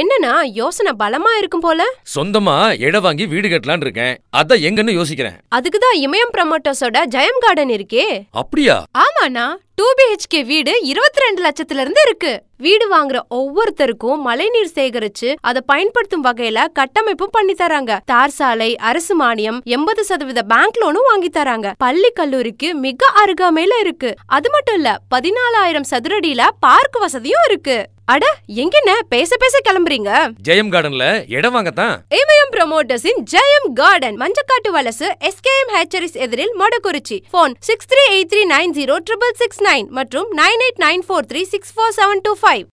என்னன்னா யோசனை பலமா இருக்கும் போல சொந்தமா இடம் வாங்கி வீடு கட்டலான் இருக்கேன் அதான் எங்கன்னு யோசிக்கிறேன் அதுக்குதான் இமயம் பிரமோட்டர்ஸோட ஜெயம் கார்டன் இருக்கே அப்படியா ஆமாண்ணா டூ பிஹெச்கே வீடு இருபத்தி ரெண்டு லட்சத்துல இருந்து இருக்கு வீடு வாங்குற ஒவ்வொருத்தருக்கும் மழைநீர் சேகரிச்சு அதை பயன்படுத்தும் வகையில கட்டமைப்பும் பண்ணி தராங்க தார் சாலை அரசு மானியம் எண்பது சதவீத பேங்க் லோனும் வாங்கி தராங்க பள்ளி கல்லூரிக்கு மிக அருகாமையில இருக்கு அது மட்டும் இல்ல பதினாலாயிரம் சதுரடியில பார்க் வசதியும் இருக்கு அட எங்கென்ன பேச பேச கிளம்புறீங்க ஜெயம் கார்டன்ல இடம் வாங்கத்தான் ஏமயம் ப்ரமோட்டர்ஸின் Jayam garden Manjakattu Valasu SKM hatcheries எதிரில் Modakurichi phone six three eight three nine zero triple six nine மற்றும் nine eight nine four three six four seven two five